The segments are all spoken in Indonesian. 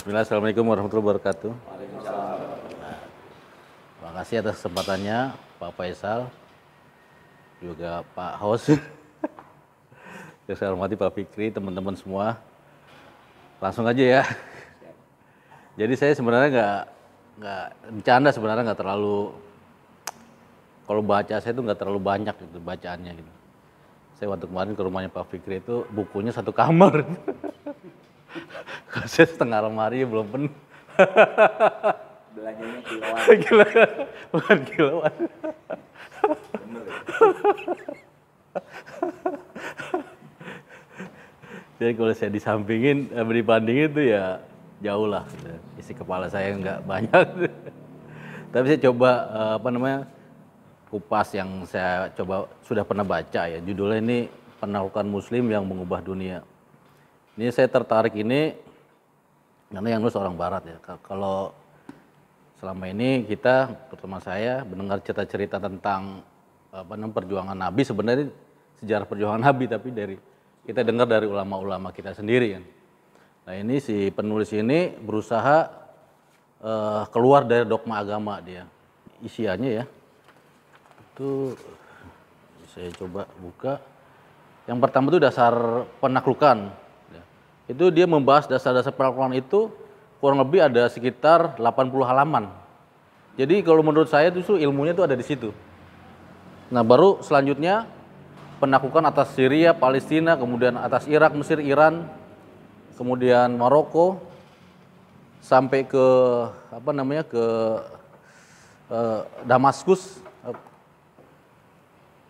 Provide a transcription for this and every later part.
Bismillah, Assalamualaikum warahmatullahi wabarakatuh. Terima kasih atas kesempatannya Pak Faisal, juga Pak Hos, yang saya hormati Pak Fikri, teman-teman semua. Langsung aja ya. Jadi saya sebenarnya nggak nggak bercanda sebenarnya nggak terlalu kalau baca saya itu nggak terlalu banyak gitu bacaannya gitu. Saya waktu kemarin ke rumahnya Pak Fikri itu bukunya satu kamar. Kasih setengah lemari belum penuh. Belanjanya kiloan. Bukan kiloan. Ya? Jadi kalau saya disampingin, eh, dibandingin itu ya jauh lah. Isi kepala saya nggak banyak. Tapi saya coba eh, apa namanya kupas yang saya coba sudah pernah baca ya judulnya ini penaklukan Muslim yang mengubah dunia. Ini saya tertarik ini karena yang nulis orang Barat ya. Kalau selama ini kita, terutama saya, mendengar cerita-cerita tentang apa namanya perjuangan Nabi sebenarnya sejarah perjuangan Nabi tapi dari kita dengar dari ulama-ulama kita sendiri ya. Nah ini si penulis ini berusaha uh, keluar dari dogma agama dia. Isiannya ya itu saya coba buka. Yang pertama itu dasar penaklukan itu dia membahas dasar-dasar perlakuan itu kurang lebih ada sekitar 80 halaman. Jadi kalau menurut saya itu ilmunya itu ada di situ. Nah baru selanjutnya penaklukan atas Syria, Palestina, kemudian atas Irak, Mesir, Iran, kemudian Maroko, sampai ke apa namanya ke eh, Damaskus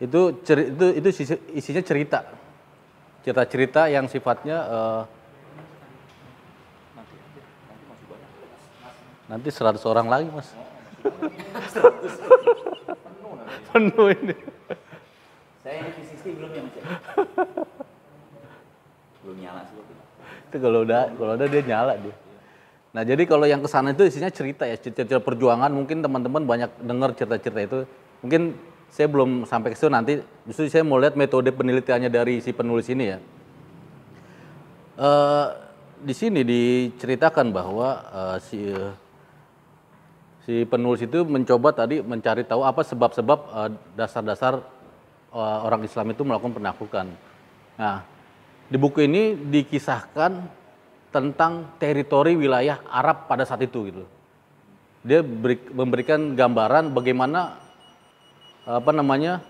itu itu itu isinya cerita cerita-cerita yang sifatnya eh, Nanti 100 orang lagi, Mas. Penuh ini. Saya yang di belum ya, Mas. Ya? belum nyala sih. Itu kalau udah kalau udah dia nyala dia. Nah, jadi kalau yang kesana itu isinya cerita ya, cerita-cerita perjuangan. Mungkin teman-teman banyak dengar cerita-cerita itu. Mungkin saya belum sampai ke situ nanti. Justru saya mau lihat metode penelitiannya dari si penulis ini ya. Uh, di sini diceritakan bahwa uh, si uh, si penulis itu mencoba tadi mencari tahu apa sebab-sebab uh, dasar-dasar uh, orang Islam itu melakukan penaklukan. Nah, di buku ini dikisahkan tentang teritori wilayah Arab pada saat itu gitu. Dia beri, memberikan gambaran bagaimana apa namanya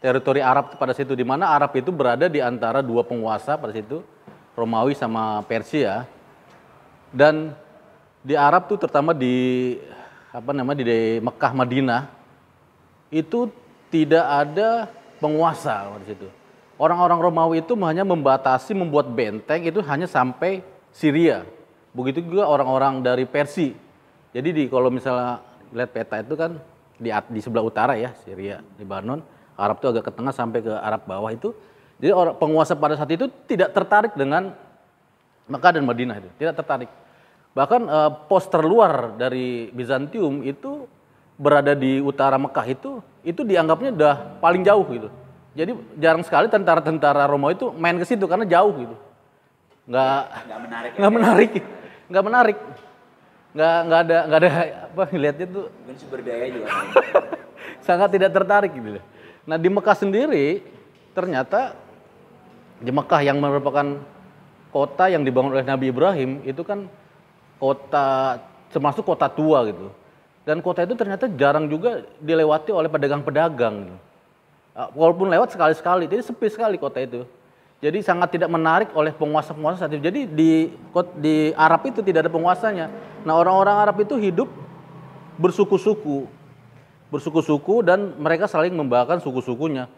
teritori Arab pada situ di mana Arab itu berada di antara dua penguasa pada situ Romawi sama Persia dan di Arab tuh terutama di apa namanya di Mekah Madinah itu tidak ada penguasa di situ. Orang-orang Romawi itu hanya membatasi membuat benteng itu hanya sampai Syria. Begitu juga orang-orang dari Persia. Jadi di kalau misalnya lihat peta itu kan di, di sebelah utara ya Syria, Lebanon, Arab itu agak ke tengah sampai ke Arab bawah itu. Jadi orang penguasa pada saat itu tidak tertarik dengan Mekah dan Madinah itu, tidak tertarik. Bahkan uh, eh, pos terluar dari Bizantium itu berada di utara Mekah itu itu dianggapnya udah paling jauh gitu. Jadi jarang sekali tentara-tentara Romo itu main ke situ karena jauh gitu. Nggak nggak menarik. Ya. Nggak ya, menarik. Nggak menarik. Nggak nggak ada nggak ada apa lihatnya tuh. Mungkin sumber daya juga. Sangat tidak tertarik gitu. Nah di Mekah sendiri ternyata di Mekah yang merupakan kota yang dibangun oleh Nabi Ibrahim itu kan kota termasuk kota tua gitu. Dan kota itu ternyata jarang juga dilewati oleh pedagang-pedagang. Gitu. Ah, walaupun lewat sekali-sekali, jadi sepi sekali kota itu. Jadi sangat tidak menarik oleh penguasa-penguasa saat itu. Jadi di di Arab itu tidak ada penguasanya. Nah orang-orang Arab itu hidup bersuku-suku, bersuku-suku dan mereka saling membawakan suku-sukunya.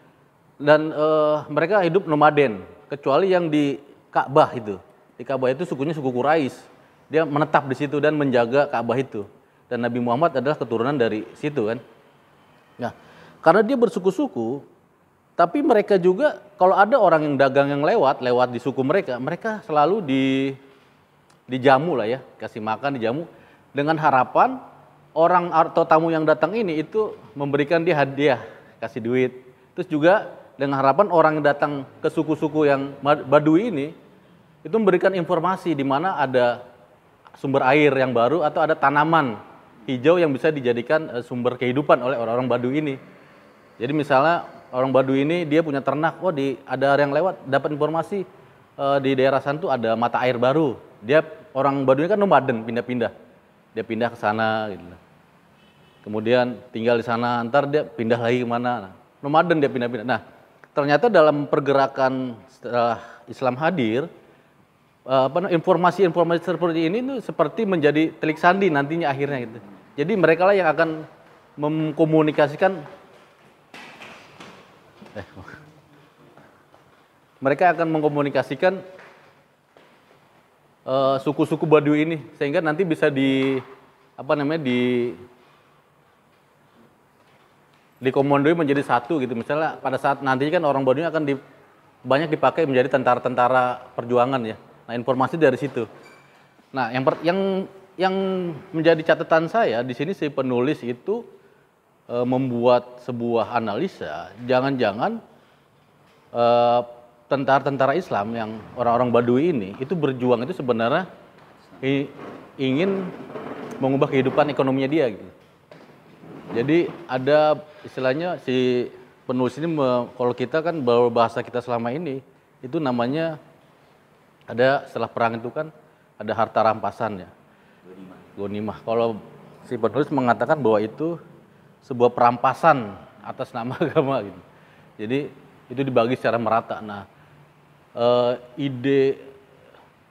Dan e, mereka hidup nomaden, kecuali yang di Ka'bah itu. Di Ka'bah itu sukunya suku Quraisy. Dia menetap di situ dan menjaga Ka'bah itu. Dan Nabi Muhammad adalah keturunan dari situ kan. Nah, karena dia bersuku-suku, tapi mereka juga kalau ada orang yang dagang yang lewat, lewat di suku mereka, mereka selalu di dijamu lah ya, kasih makan dijamu dengan harapan orang atau tamu yang datang ini itu memberikan dia hadiah, kasih duit. Terus juga dengan harapan orang yang datang ke suku-suku yang Badui ini itu memberikan informasi di mana ada sumber air yang baru atau ada tanaman hijau yang bisa dijadikan eh, sumber kehidupan oleh orang-orang Baduy ini. Jadi misalnya orang Baduy ini dia punya ternak, oh di ada area yang lewat dapat informasi eh, di daerah sana tuh ada mata air baru. Dia orang Baduy kan nomaden pindah-pindah. Dia pindah ke sana gitu. Kemudian tinggal di sana, antar dia pindah lagi kemana. mana. Nah, nomaden dia pindah-pindah. Nah, ternyata dalam pergerakan setelah Islam hadir, informasi eh, informasi-informasi seperti ini tuh seperti menjadi telik sandi nantinya akhirnya gitu. Jadi mereka lah yang akan mengkomunikasikan eh, mereka akan mengkomunikasikan suku eh, suku-suku Baduy ini sehingga nanti bisa di apa namanya di dikomandoi menjadi satu gitu. Misalnya pada saat nanti kan orang Baduy akan di, banyak dipakai menjadi tentara-tentara perjuangan ya Nah, informasi dari situ. Nah, yang per, yang yang menjadi catatan saya di sini si penulis itu e, membuat sebuah analisa, jangan-jangan e, tentara-tentara Islam yang orang-orang Badui ini itu berjuang itu sebenarnya i, ingin mengubah kehidupan ekonominya dia gitu. Jadi ada istilahnya si penulis ini kalau kita kan bahasa kita selama ini itu namanya ada setelah perang itu kan ada harta rampasan ya. Gonimah. Mah. Kalau si penulis mengatakan bahwa itu sebuah perampasan atas nama agama gitu. Jadi itu dibagi secara merata. Nah, e, ide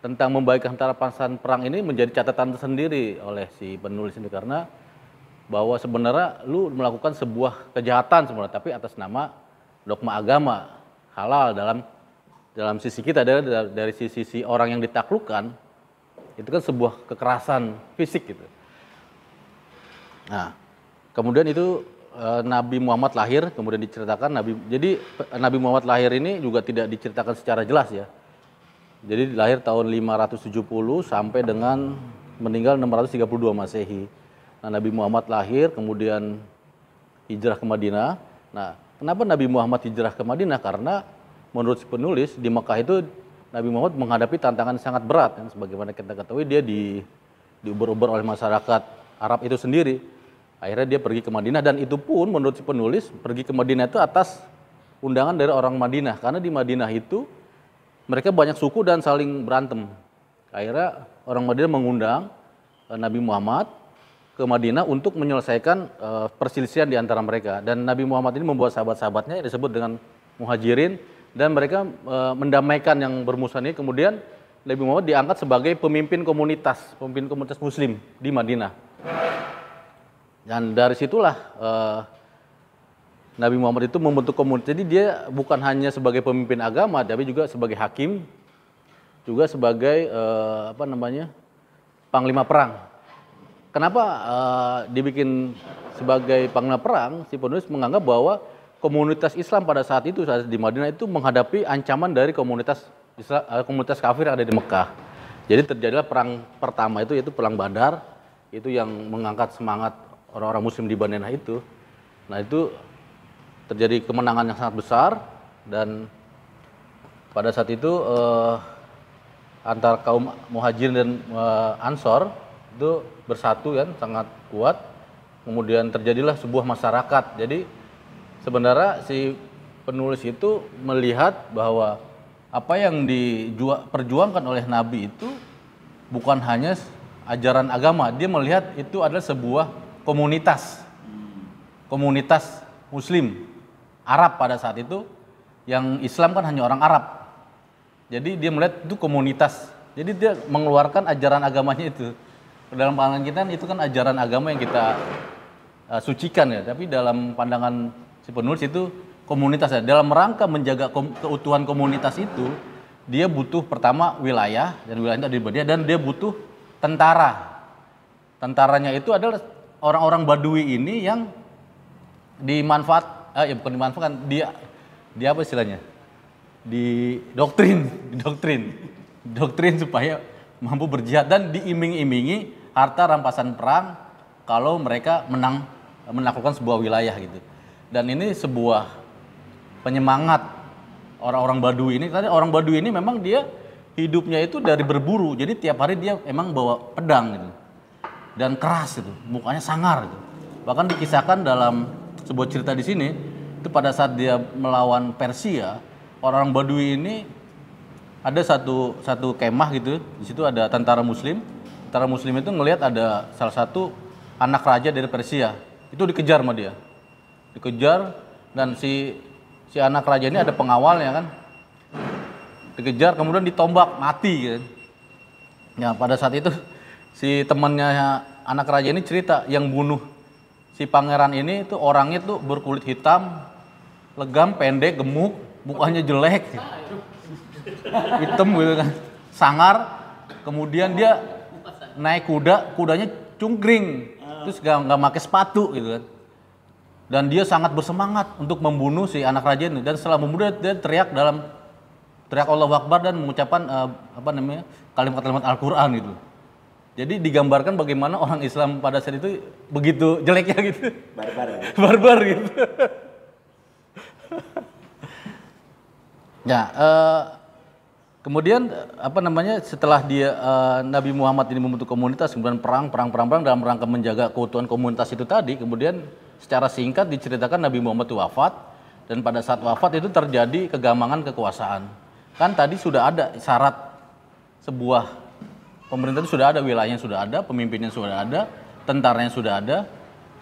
tentang membaikkan antara rampasan perang ini menjadi catatan tersendiri oleh si penulis ini karena bahwa sebenarnya lu melakukan sebuah kejahatan sebenarnya tapi atas nama dogma agama halal dalam dalam sisi kita adalah dari sisi, sisi orang yang ditaklukkan itu kan sebuah kekerasan fisik gitu. Nah, kemudian itu eh, Nabi Muhammad lahir, kemudian diceritakan Nabi jadi eh, Nabi Muhammad lahir ini juga tidak diceritakan secara jelas ya. Jadi lahir tahun 570 sampai dengan meninggal 632 Masehi. Nah, Nabi Muhammad lahir kemudian hijrah ke Madinah. Nah, kenapa Nabi Muhammad hijrah ke Madinah? Karena menurut si penulis di Mekah itu Nabi Muhammad menghadapi tantangan sangat berat yang sebagaimana kita ketahui dia di diuber-uber oleh masyarakat Arab itu sendiri. Akhirnya dia pergi ke Madinah dan itu pun menurut si penulis pergi ke Madinah itu atas undangan dari orang Madinah karena di Madinah itu mereka banyak suku dan saling berantem. Akhirnya orang Madinah mengundang eh, Nabi Muhammad ke Madinah untuk menyelesaikan eh, perselisihan di antara mereka dan Nabi Muhammad ini membuat sahabat-sahabatnya disebut dengan muhajirin dan mereka e, mendamaikan yang bermusuhan ini kemudian Nabi Muhammad diangkat sebagai pemimpin komunitas, pemimpin komunitas muslim di Madinah. Dan dari situlah e, Nabi Muhammad itu membentuk komunitas. Jadi dia bukan hanya sebagai pemimpin agama tapi juga sebagai hakim, juga sebagai e, apa namanya? panglima perang. Kenapa e, dibikin sebagai panglima perang? Si penulis menganggap bahwa komunitas Islam pada saat itu saat di Madinah itu menghadapi ancaman dari komunitas Islam, eh, komunitas kafir yang ada di Mekah. Jadi terjadilah perang pertama itu yaitu perang Badar itu yang mengangkat semangat orang-orang Muslim di Madinah itu. Nah itu terjadi kemenangan yang sangat besar dan pada saat itu eh, antar kaum muhajirin dan eh, ansor itu bersatu kan sangat kuat. Kemudian terjadilah sebuah masyarakat. Jadi sebenarnya si penulis itu melihat bahwa apa yang diperjuangkan oleh Nabi itu bukan hanya ajaran agama, dia melihat itu adalah sebuah komunitas, komunitas Muslim Arab pada saat itu yang Islam kan hanya orang Arab, jadi dia melihat itu komunitas, jadi dia mengeluarkan ajaran agamanya itu dalam pandangan kita itu kan ajaran agama yang kita uh, sucikan ya, tapi dalam pandangan si penulis itu komunitasnya Dalam rangka menjaga kom keutuhan komunitas itu, dia butuh pertama wilayah dan wilayah itu ada di dan dia butuh tentara. Tentaranya itu adalah orang-orang Badui ini yang dimanfaat eh, ya bukan dimanfaatkan dia dia apa istilahnya? Di doktrin, doktrin. Doktrin supaya mampu berjihad dan diiming-imingi harta rampasan perang kalau mereka menang melakukan sebuah wilayah gitu. Dan ini sebuah penyemangat orang-orang badu ini. Tadi orang badu ini memang dia hidupnya itu dari berburu. Jadi tiap hari dia emang bawa pedang gitu. Dan keras itu. mukanya sangar gitu. Bahkan dikisahkan dalam sebuah cerita di sini, itu pada saat dia melawan Persia, orang-orang Baduy ini ada satu satu kemah gitu. Di situ ada tentara muslim. Tentara muslim itu ngelihat ada salah satu anak raja dari Persia. Itu dikejar sama dia dikejar dan si si anak raja ini ada pengawalnya kan dikejar kemudian ditombak mati kan ya pada saat itu si temannya anak raja ini cerita yang bunuh si pangeran ini itu orangnya tuh berkulit hitam legam pendek gemuk mukanya jelek hitam gitu kan sangar kemudian dia naik kuda kudanya cungkring terus gak nggak pakai sepatu gitu kan dan dia sangat bersemangat untuk membunuh si anak raja ini dan setelah membunuh dia teriak dalam teriak Allah Akbar dan mengucapkan uh, apa namanya kalimat-kalimat Al-Qur'an gitu. Jadi digambarkan bagaimana orang Islam pada saat itu begitu jeleknya gitu. Barbar ya? Barbar gitu. ya, uh, kemudian apa namanya setelah dia uh, Nabi Muhammad ini membentuk komunitas kemudian perang perang perang perang dalam rangka menjaga keutuhan komunitas itu tadi kemudian secara singkat diceritakan Nabi Muhammad itu wafat dan pada saat wafat itu terjadi kegamangan kekuasaan. Kan tadi sudah ada syarat sebuah pemerintah itu sudah ada, wilayahnya sudah ada, pemimpinnya sudah ada, tentaranya sudah ada,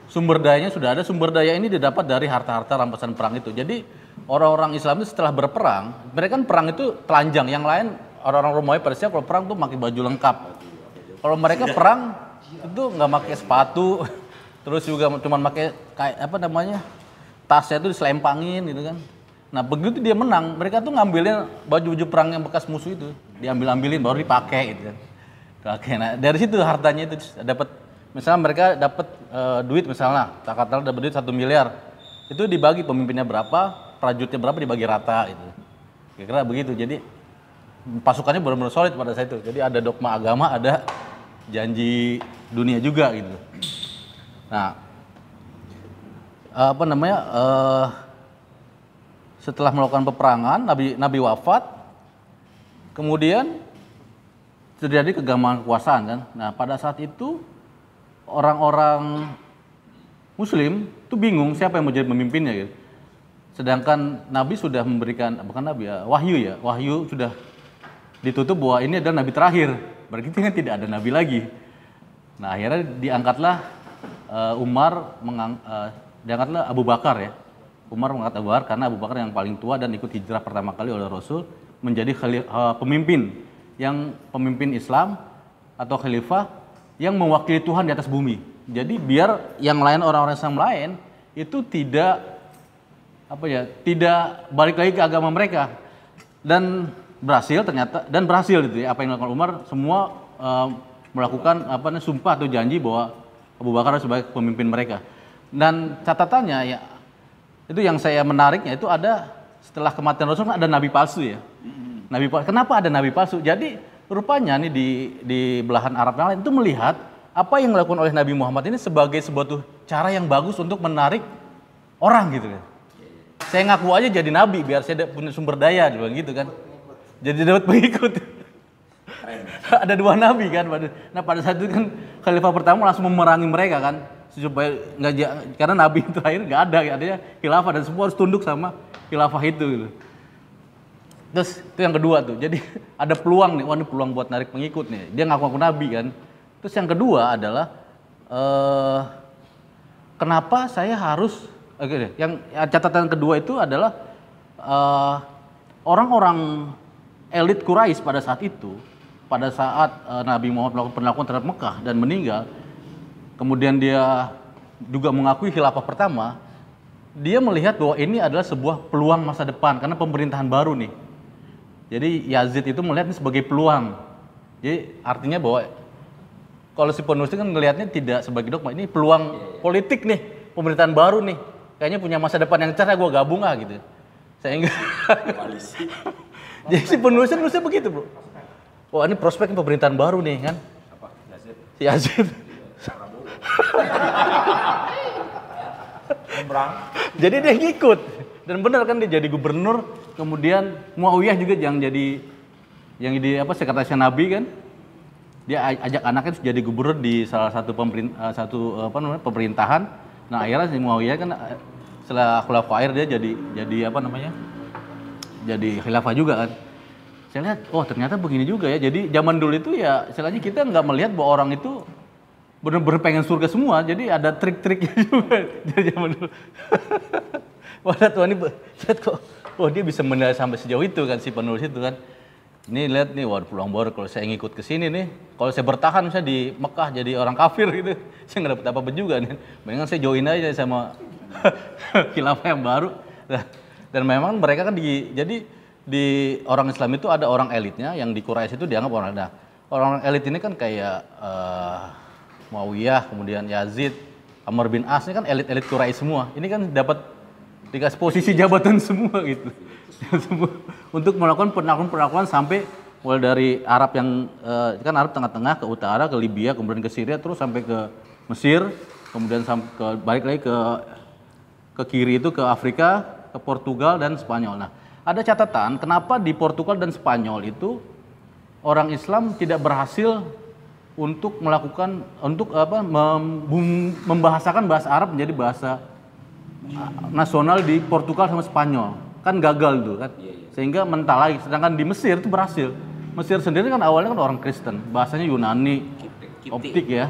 sumber dayanya sudah ada. Sumber daya ini didapat dari harta-harta rampasan perang itu. Jadi orang-orang Islam itu setelah berperang, mereka kan perang itu telanjang. Yang lain orang-orang Romawi Persia kalau perang tuh pakai baju lengkap. Kalau mereka perang itu nggak pakai sepatu, Terus juga cuma pakai kayak apa namanya? tasnya itu diselempangin gitu kan. Nah, begitu dia menang, mereka tuh ngambilin baju-baju perang yang bekas musuh itu, diambil-ambilin baru dipakai gitu kan. Oke, nah dari situ hartanya itu dapat misalnya mereka dapat uh, duit misalnya, tak kata dapat duit satu miliar. Itu dibagi pemimpinnya berapa, prajuritnya berapa dibagi rata gitu. Kira-kira begitu. Jadi pasukannya benar-benar solid pada saat itu. Jadi ada dogma agama, ada janji dunia juga gitu. Nah, eh, apa namanya? Uh, setelah melakukan peperangan, Nabi Nabi wafat, kemudian terjadi kegamangan kekuasaan kan. Nah, pada saat itu orang-orang Muslim itu bingung siapa yang mau jadi pemimpinnya gitu. Sedangkan Nabi sudah memberikan bukan Nabi ya, wahyu ya, wahyu sudah ditutup bahwa ini adalah Nabi terakhir. Berarti kan tidak ada Nabi lagi. Nah akhirnya diangkatlah uh, Umar mengang, uh, diangkatlah Abu Bakar ya. Umar mengangkat Abu Bakar karena Abu Bakar yang paling tua dan ikut hijrah pertama kali oleh Rasul menjadi khalif, uh, pemimpin yang pemimpin Islam atau khalifah yang mewakili Tuhan di atas bumi. Jadi biar yang lain orang-orang Islam lain itu tidak apa ya, tidak balik lagi ke agama mereka. Dan berhasil ternyata dan berhasil itu ya apa yang dilakukan Umar semua uh, melakukan apa sumpah atau janji bahwa Abu Bakar sebagai pemimpin mereka. Dan catatannya ya itu yang saya menariknya itu ada setelah kematian Rasul kan ada nabi palsu ya. Mm-hmm. Nabi palsu. Kenapa ada nabi palsu? Jadi rupanya nih di di belahan Arab yang lain itu melihat apa yang dilakukan oleh Nabi Muhammad ini sebagai sebuah cara yang bagus untuk menarik orang gitu kan. Saya ngaku aja jadi nabi biar saya punya sumber daya juga gitu kan. Jadi dapat pengikut. ada dua nabi kan pada nah pada saat itu kan khalifah pertama langsung memerangi mereka kan supaya nggak karena nabi terakhir nggak ada ya adanya khilafah dan semua harus tunduk sama khilafah itu gitu. terus itu yang kedua tuh jadi ada peluang nih wah ini peluang buat narik pengikut nih dia ngaku-ngaku nabi kan terus yang kedua adalah eh, kenapa saya harus oke okay, yang catatan kedua itu adalah eh, orang-orang elit Quraisy pada saat itu pada saat uh, Nabi Muhammad melakukan perlakuan terhadap Mekah dan meninggal, kemudian dia juga mengakui khilafah pertama, dia melihat bahwa ini adalah sebuah peluang masa depan karena pemerintahan baru nih. Jadi Yazid itu melihat ini sebagai peluang. Jadi artinya bahwa kalau si penulis kan melihatnya tidak sebagai dogma, ini peluang iya, iya. politik nih, pemerintahan baru nih. Kayaknya punya masa depan yang cerah, gue gabung lah gitu. Saya enggak. Jadi si penulisnya penulisnya begitu bro. Wah ini prospeknya pemerintahan baru nih kan? Apa? Yazid. Si Yazid. jadi dia ngikut dan benar kan dia jadi gubernur kemudian Muawiyah juga yang jadi yang di apa sekretarisnya Nabi kan dia ajak anaknya jadi gubernur di salah satu pemerintah eh, satu apa namanya pemerintahan nah akhirnya si Muawiyah kan eh, setelah khulafair dia jadi jadi apa namanya jadi khilafah juga kan saya lihat oh ternyata begini juga ya jadi zaman dulu itu ya istilahnya kita nggak melihat bahwa orang itu benar-benar pengen surga semua jadi ada trik-triknya juga dari zaman dulu wah Tuhan ini lihat kok oh dia bisa menilai sampai sejauh itu kan si penulis itu kan ini lihat nih waduh pulang baru. kalau saya ngikut ke sini nih kalau saya bertahan saya di Mekah jadi orang kafir gitu saya nggak dapat apa-apa juga nih mendingan saya join aja sama khilafah yang baru dan memang mereka kan di jadi di orang Islam itu ada orang elitnya yang di Quraisy itu dianggap orang nah orang elit ini kan kayak uh, Muawiyah kemudian Yazid Amr bin As ini kan elit-elit Quraisy semua ini kan dapat dikasih posisi jabatan semua gitu untuk melakukan penaklukan-penaklukan sampai mulai dari Arab yang uh, kan Arab tengah-tengah ke utara ke Libya kemudian ke Syria terus sampai ke Mesir kemudian sampai ke balik lagi ke ke kiri itu ke Afrika ke Portugal dan Spanyol nah ada catatan kenapa di Portugal dan Spanyol itu orang Islam tidak berhasil untuk melakukan untuk apa membahasakan bahasa Arab menjadi bahasa ah, nasional di Portugal sama Spanyol kan gagal tuh kan iya, iya. sehingga lagi sedangkan di Mesir itu berhasil Mesir sendiri kan awalnya kan orang Kristen bahasanya Yunani optik ya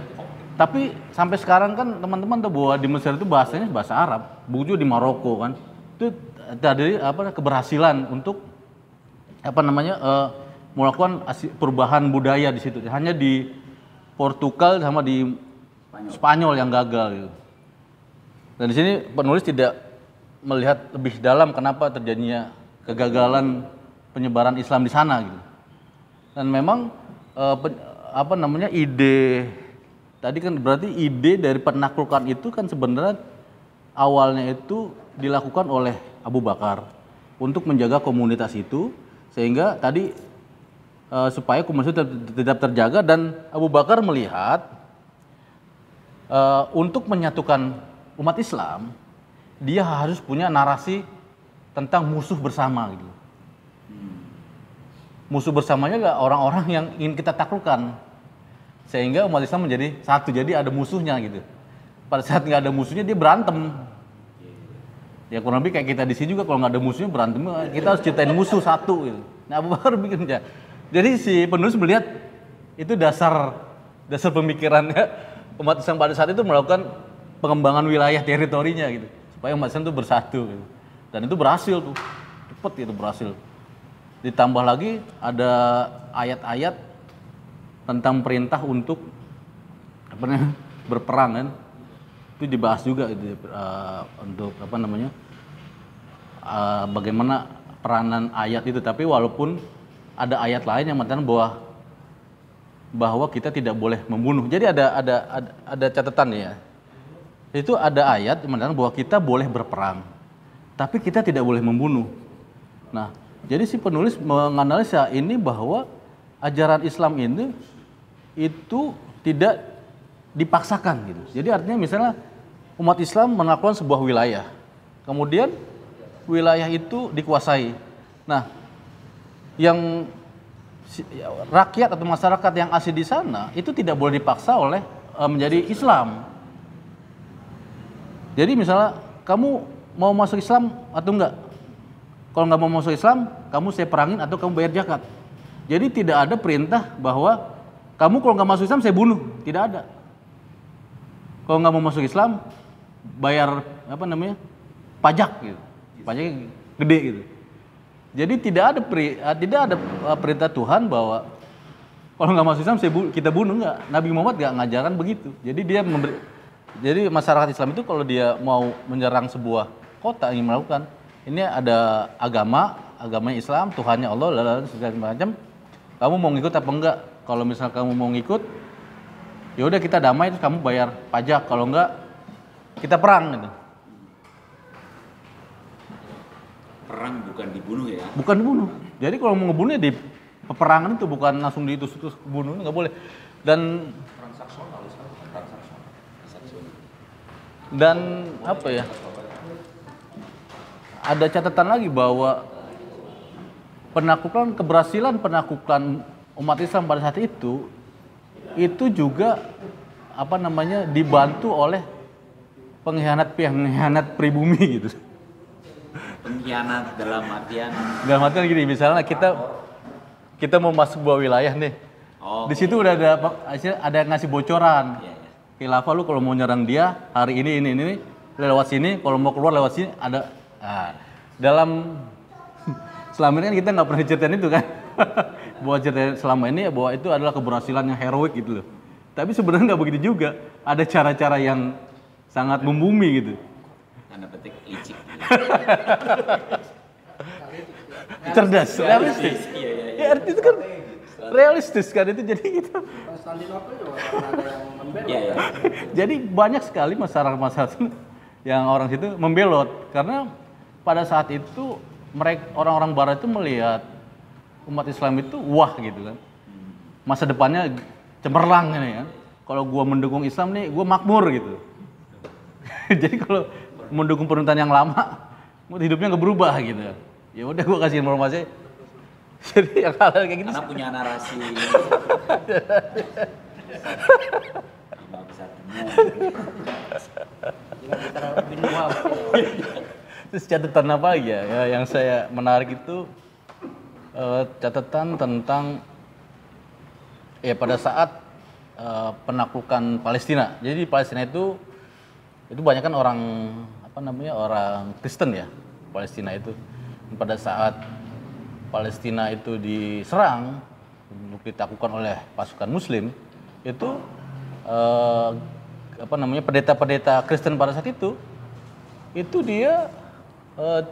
tapi sampai sekarang kan teman-teman tuh bahwa di Mesir itu bahasanya bahasa Arab bujo di Maroko kan itu tadi apa keberhasilan untuk apa namanya uh, melakukan perubahan budaya di situ. Hanya di Portugal sama di Spanyol, Spanyol yang gagal gitu. Dan di sini penulis tidak melihat lebih dalam kenapa terjadinya kegagalan penyebaran Islam di sana gitu. Dan memang uh, pen, apa namanya ide tadi kan berarti ide dari penaklukan itu kan sebenarnya awalnya itu dilakukan oleh Abu Bakar untuk menjaga komunitas itu sehingga tadi uh, supaya komunitas itu tetap terjaga dan Abu Bakar melihat uh, untuk menyatukan umat Islam dia harus punya narasi tentang musuh bersama gitu. Musuh bersamanya adalah orang-orang yang ingin kita taklukkan sehingga umat Islam menjadi satu jadi ada musuhnya gitu. Pada saat nggak ada musuhnya dia berantem ya kurang lebih kayak kita di sini juga kalau nggak ada musuhnya berantem kita harus ceritain musuh satu gitu. Nah Abu Bakar bikinnya. Jadi si penulis melihat itu dasar dasar pemikirannya umat Islam pada saat itu melakukan pengembangan wilayah teritorinya gitu supaya umat Islam itu bersatu gitu. Dan itu berhasil tuh cepet itu berhasil. Ditambah lagi ada ayat-ayat tentang perintah untuk apa namanya berperang kan itu dibahas juga itu uh, untuk apa namanya uh, bagaimana peranan ayat itu tapi walaupun ada ayat lain yang mengatakan bahwa bahwa kita tidak boleh membunuh. Jadi ada ada ada, ada catatan ya. Itu ada ayat yang mengatakan bahwa kita boleh berperang, tapi kita tidak boleh membunuh. Nah, jadi si penulis menganalisa ini bahwa ajaran Islam ini itu tidak dipaksakan gitu. Jadi artinya misalnya umat Islam menaklukkan sebuah wilayah. Kemudian wilayah itu dikuasai. Nah, yang ya, rakyat atau masyarakat yang asli di sana itu tidak boleh dipaksa oleh eh, menjadi Islam. Jadi misalnya kamu mau masuk Islam atau enggak? Kalau nggak mau masuk Islam, kamu saya perangin atau kamu bayar zakat. Jadi tidak ada perintah bahwa kamu kalau nggak masuk Islam saya bunuh, tidak ada. Kalau nggak mau masuk Islam, bayar apa namanya pajak gitu pajaknya gede gitu jadi tidak ada peri, eh, tidak ada eh, perintah Tuhan bahwa kalau nggak masuk Islam kita bunuh nggak Nabi Muhammad nggak ngajarkan begitu jadi dia memberi jadi masyarakat Islam itu kalau dia mau menyerang sebuah kota ingin melakukan ini ada agama agamanya Islam Tuhannya Allah lalu segala macam kamu mau ngikut apa enggak kalau misalnya kamu mau ngikut ya udah kita damai terus kamu bayar pajak kalau enggak kita perang gitu. Perang bukan dibunuh ya? Bukan dibunuh. Jadi kalau mau ngebunuh ya di peperangan itu bukan langsung di itu terus bunuh nggak boleh. Dan transaksional, transaksional. transaksional. Dan apa ya? Ada catatan lagi bahwa penaklukan keberhasilan penaklukan umat Islam pada saat itu itu juga apa namanya dibantu oleh pengkhianat pengkhianat pribumi gitu pengkhianat dalam artian dalam artian gini misalnya kita oh. kita mau masuk sebuah wilayah nih oh, di situ okay. udah ada ada yang ngasih bocoran yeah, iya, iya. yeah. lu kalau mau nyerang dia hari ini ini ini lewat sini kalau mau keluar lewat sini ada nah, dalam selama ini kan kita nggak pernah ceritain itu kan bahwa cerita selama ini bahwa itu adalah keberhasilan yang heroik gitu loh tapi sebenarnya nggak begitu juga ada cara-cara yang sangat membumi gitu. Tanda petik licik. Cerdas, iya, iya, realistis. Iya, iya, iya. Ya, itu kan realistis kan itu jadi kita. Gitu. Jadi banyak sekali masyarakat-masyarakat yang orang situ membelot karena pada saat itu mereka orang-orang barat itu melihat umat Islam itu wah gitu kan. Masa depannya cemerlang ini ya. Kalau gua mendukung Islam nih, gua makmur gitu jadi kalau mendukung penuntutan yang lama, hidupnya nggak berubah gitu. Ya udah gue kasih informasi. Jadi yang hal, hal kayak gitu. Karena punya narasi. bisa Terus catatan apa aja ya? ya, yang saya menarik itu uh, catatan tentang ya pada saat uh, penaklukan Palestina. Jadi Palestina itu itu banyak kan orang apa namanya orang Kristen ya Palestina itu pada saat Palestina itu diserang ditakukan oleh pasukan Muslim itu eh, apa namanya pendeta-pendeta Kristen pada saat itu itu dia eh,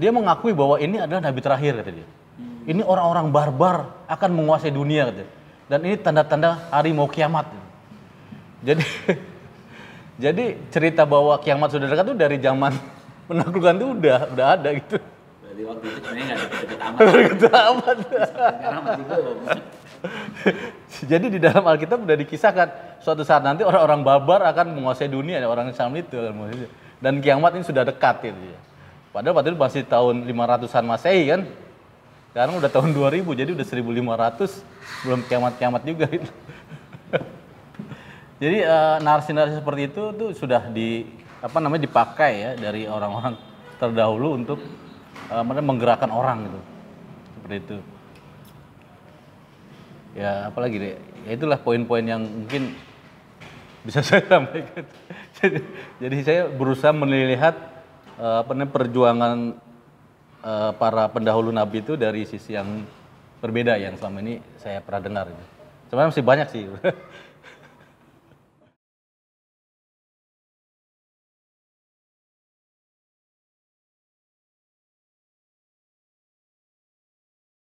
dia mengakui bahwa ini adalah nabi terakhir kata dia hmm. ini orang-orang barbar akan menguasai dunia kata dia. dan ini tanda-tanda hari mau kiamat jadi Jadi cerita bahwa kiamat sudah dekat tuh dari zaman penaklukan itu udah udah ada gitu. Berarti waktu itu sebenarnya nggak deket-deket amat. Deket amat. Gitu, jadi di dalam Alkitab udah dikisahkan suatu saat nanti orang-orang babar akan menguasai dunia ya orang Islam itu dan kiamat ini sudah dekat gitu ya. Padahal waktu itu masih tahun 500-an Masehi kan. Sekarang udah tahun 2000 jadi udah 1500 belum kiamat-kiamat juga gitu. Jadi narasi eh, narasi-narasi seperti itu tuh sudah di apa namanya dipakai ya dari orang-orang terdahulu untuk uh, menggerakkan orang gitu. Seperti itu. Ya apalagi deh. Ya itulah poin-poin yang mungkin bisa saya sampaikan. jadi, jadi saya berusaha melihat eh, apa namanya perjuangan uh, para pendahulu nabi itu dari sisi yang berbeda yang selama ini saya pernah dengar. Gitu. Sebenarnya masih banyak sih.